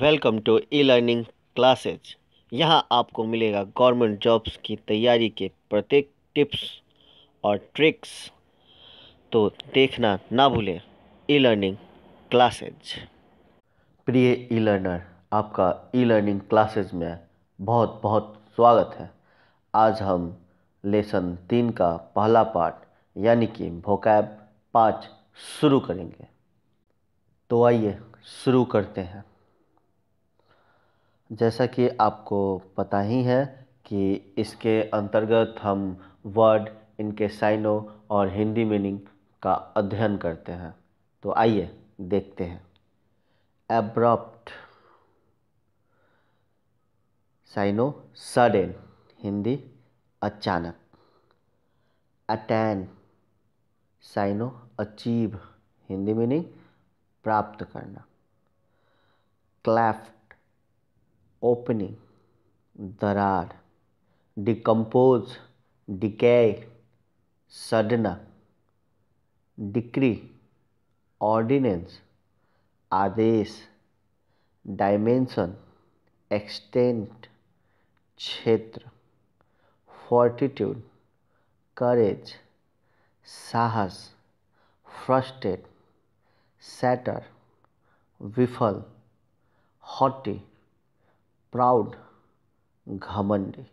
welcome to e learning classes यहाँ आपको मिलेगा गवर्नमेंट जॉब्स की तैयारी के प्रत्येक टिप्स और ट्रिक्स तो देखना ना भूलें ई लर्निंग क्लासेज प्रिय ई लर्नर आपका ई लर्निंग क्लासेज में बहुत बहुत स्वागत है आज हम लेसन तीन का पहला पार्ट यानी कि भोकैब पाँच शुरू करेंगे तो आइए शुरू करते हैं जैसा कि आपको पता ही है कि इसके अंतर्गत हम वर्ड इनके साइनों और हिंदी मीनिंग का अध्ययन करते हैं तो आइए देखते हैं एब्रॉप्ट साइनो सडन हिंदी अचानक attain syno achieve Hindi meaning प्राप्त करना क्लैफ ओपनिंग दरार डिकम्पोज डिके सडना डिक्री ऑर्डिनेंस आदेश डायमेंशन एक्सटेंट क्षेत्र फोर्टिट्यूड करेज साहस फ्रस्टेड सैटर विफल हॉटी प्राउड घमंड